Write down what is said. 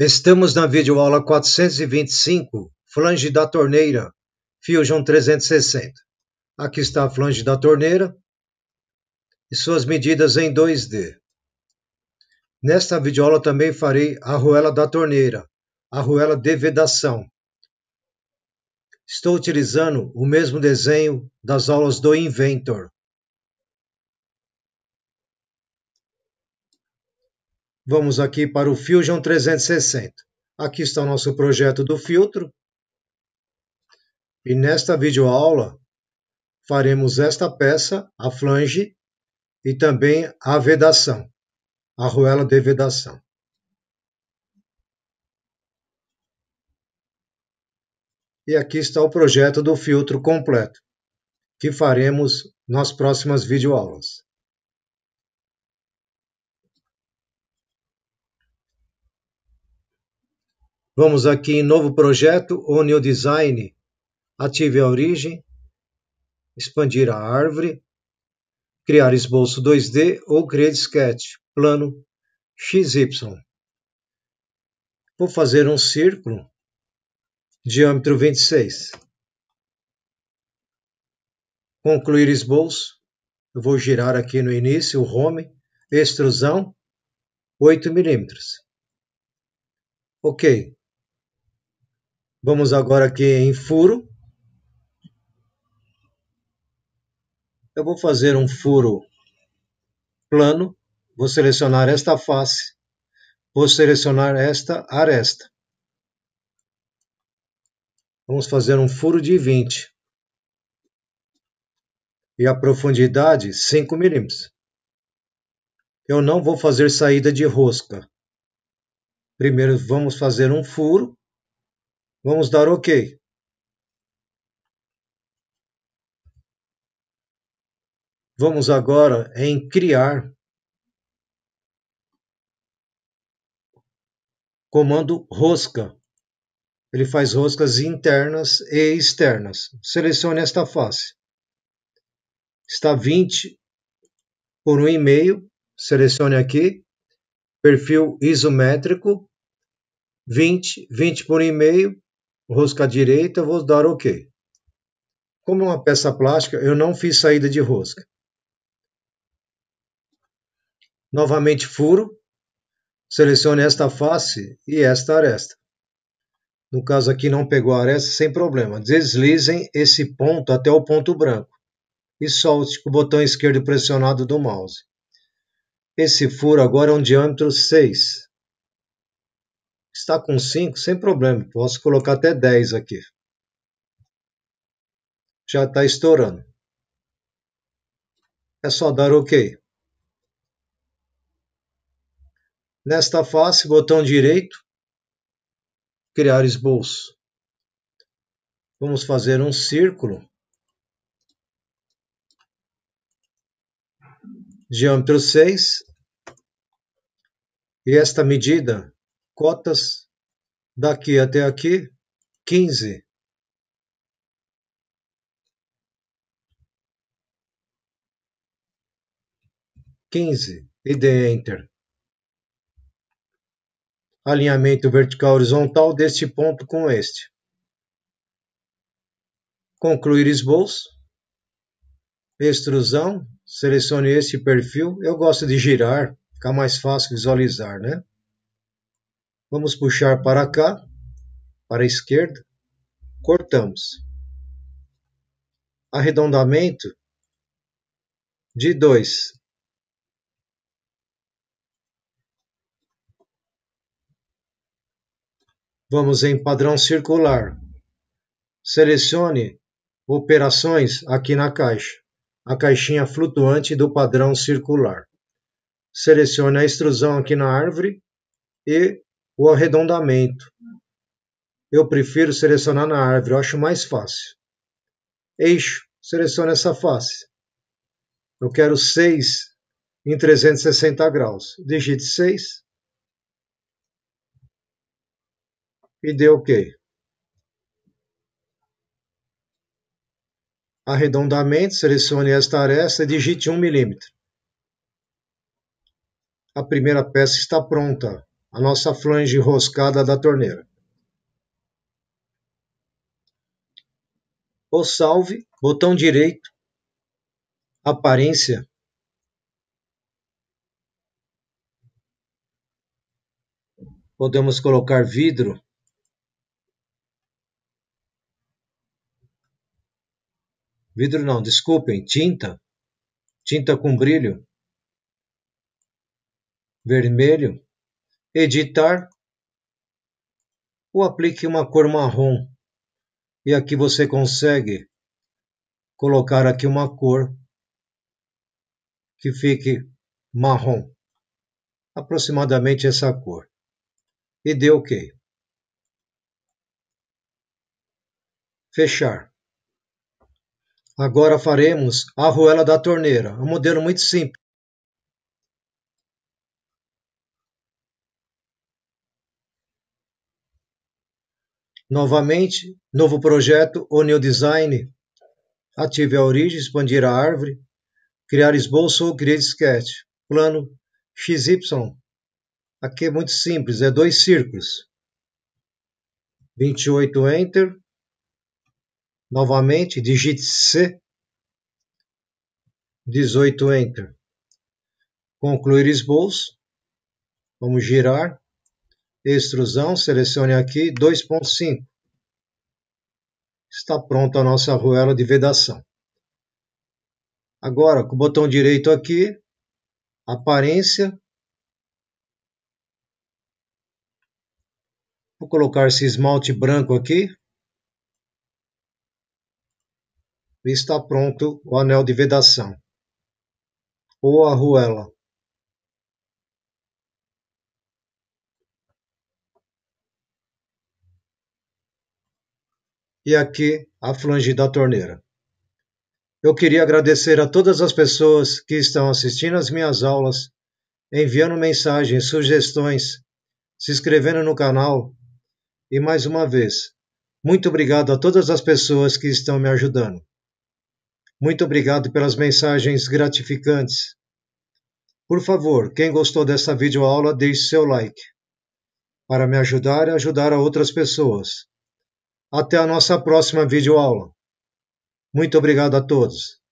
Estamos na videoaula 425, flange da torneira, Fusion 360. Aqui está a flange da torneira e suas medidas em 2D. Nesta videoaula também farei a arruela da torneira, a arruela de vedação. Estou utilizando o mesmo desenho das aulas do Inventor. Vamos aqui para o Fusion 360. Aqui está o nosso projeto do filtro. E nesta videoaula faremos esta peça, a flange, e também a vedação, a arruela de vedação. E aqui está o projeto do filtro completo, que faremos nas próximas videoaulas. Vamos aqui em novo projeto ou new design. Ative a origem, expandir a árvore, criar esboço 2D ou criar sketch, plano XY. Vou fazer um círculo, diâmetro 26. Concluir esboço. Eu vou girar aqui no início o home, extrusão 8 milímetros. Ok, Vamos agora aqui em furo. Eu vou fazer um furo plano, vou selecionar esta face, vou selecionar esta aresta. Vamos fazer um furo de 20. E a profundidade 5 milímetros. Eu não vou fazer saída de rosca. Primeiro vamos fazer um furo Vamos dar OK. Vamos agora em criar comando rosca. Ele faz roscas internas e externas. Selecione esta face. Está 20 por um e Selecione aqui. Perfil isométrico. 20, 20 por e rosca direita, vou dar OK. Como é uma peça plástica, eu não fiz saída de rosca. Novamente furo, selecione esta face e esta aresta. No caso aqui não pegou a aresta, sem problema. Deslizem esse ponto até o ponto branco e solte com o botão esquerdo pressionado do mouse. Esse furo agora é um diâmetro 6 está com 5, sem problema. Posso colocar até 10 aqui. Já está estourando. É só dar OK. Nesta face, botão direito, criar esboço. Vamos fazer um círculo diâmetro 6 e esta medida cotas daqui até aqui, 15. 15. e dê Enter. Alinhamento vertical horizontal deste ponto com este. Concluir esboço. Extrusão. Selecione este perfil. Eu gosto de girar, fica mais fácil visualizar, né? Vamos puxar para cá, para a esquerda, cortamos. Arredondamento de 2. Vamos em padrão circular. Selecione operações aqui na caixa, a caixinha flutuante do padrão circular. Selecione a extrusão aqui na árvore e o arredondamento. Eu prefiro selecionar na árvore, eu acho mais fácil. Eixo, seleciona essa face. Eu quero 6 em 360 graus. Digite 6 e dê OK. Arredondamento, selecione esta aresta e digite 1 milímetro. A primeira peça está pronta a nossa flange roscada da torneira. O salve, botão direito, aparência. Podemos colocar vidro. Vidro não, desculpem, tinta. Tinta com brilho. Vermelho editar ou aplique uma cor marrom. E aqui você consegue colocar aqui uma cor que fique marrom, aproximadamente essa cor. E dê OK. Fechar. Agora faremos a arruela da torneira, é um modelo muito simples. Novamente, novo projeto ou new design. Ative a origem, expandir a árvore, criar esboço ou criar sketch. Plano XY. Aqui é muito simples, é dois círculos. 28 Enter. Novamente, digite C. 18 Enter. Concluir esboço. Vamos girar extrusão, selecione aqui 2.5. Está pronta a nossa arruela de vedação. Agora, com o botão direito aqui, aparência. Vou colocar esse esmalte branco aqui. E está pronto o anel de vedação ou a arruela. e aqui a flange da torneira. Eu queria agradecer a todas as pessoas que estão assistindo às minhas aulas, enviando mensagens, sugestões, se inscrevendo no canal e mais uma vez, muito obrigado a todas as pessoas que estão me ajudando. Muito obrigado pelas mensagens gratificantes. Por favor, quem gostou dessa videoaula, deixe seu like para me ajudar e ajudar a outras pessoas. Até a nossa próxima videoaula. Muito obrigado a todos.